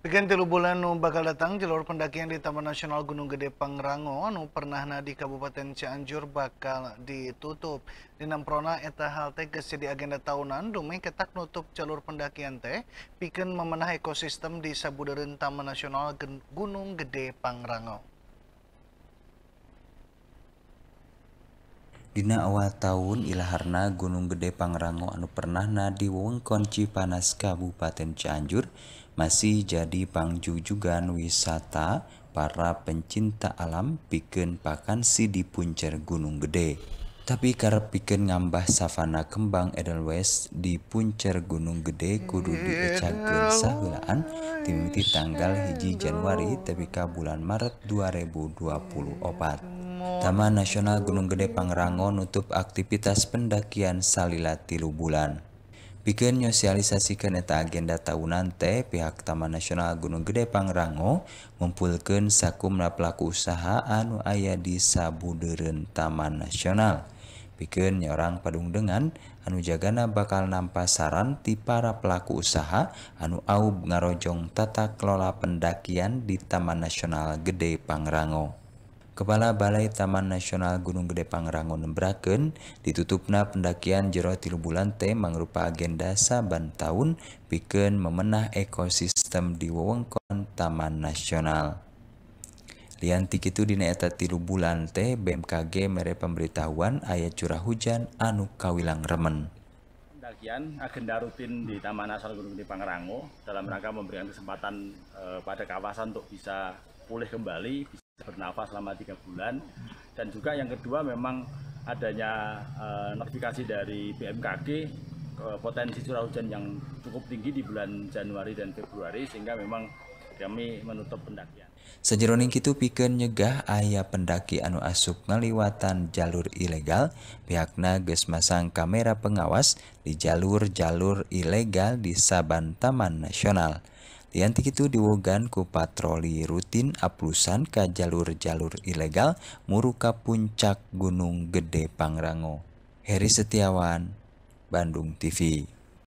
Pekan telu bulan nu bakal datang jalur pendakian di Taman Nasional Gunung Gede Pangrango nu pernah na di Kabupaten Cianjur bakal ditutup. Di Namprona eta hal teh jadi agenda tahunan dumi ketak nutup jalur pendakian teh pikeun memenah ekosistem di Sabudeureun Taman Nasional Gunung Gede Pangrango. Dina awal tahun ilaharna Gunung Gede Pangrango anu pernahna di wewengkon Cipanas Kabupaten Cianjur masih jadi pangjujugan wisata para pencinta alam pakan si di puncer Gunung Gede. Tapi karena pikeun ngambah savana kembang edelweiss di puncer Gunung Gede kudu diecakeun sahulaan timiti tanggal 1 Januari tapi ke bulan Maret 2020 opat. Taman Nasional Gunung Geedde Panngerango nutup aktivitas pendakian sal lati lubulan piken nyosialisasikeneta A agenda tahunante pihak Taman Nasional Gunung Gede Panngerango mumpulken sakumla pelaku usaha anu ayah di Sabudeen Taman Nasional pike yorangpedung dengan anu Jaggana bakal Nam pasararan dipara pelaku usaha anu aub ngarojong tata kelola pendakian di Taman Nasional Gede Panngerango Kepala Balai Taman Nasional Gunung Gede Pangrango nembraken ditutupna pendakian jero tilu bulan teh agenda saban tahun bikin memenah ekosistem di wewengkon Taman Nasional. Lianti itu dina eta tilu bulan teh BMKG mere pemberitahuan ayat curah hujan anu kawilang remen. Pendakian agenda rutin di Taman Nasional Gunung Gede Pangrango dalam rangka memberikan kesempatan eh, pada kawasan untuk bisa pulih kembali, bernafas selama tiga bulan dan juga yang kedua memang adanya uh, notifikasi dari BMKG uh, eh, potensi curah hujan yang cukup tinggi di bulan Januari dan Februari sehingga memang kami menutup pendakian. Sejeroning itu, Piken nyegah ayah pendaki anu asup ngaliwatan jalur ilegal, Pihaknya ges masang kamera pengawas di jalur-jalur ilegal di saban taman nasional. Diantik itu diwogan ku patroli rutin aplusan ke jalur-jalur ilegal muruka puncak Gunung Gede Pangrango. Heri Setiawan, Bandung TV.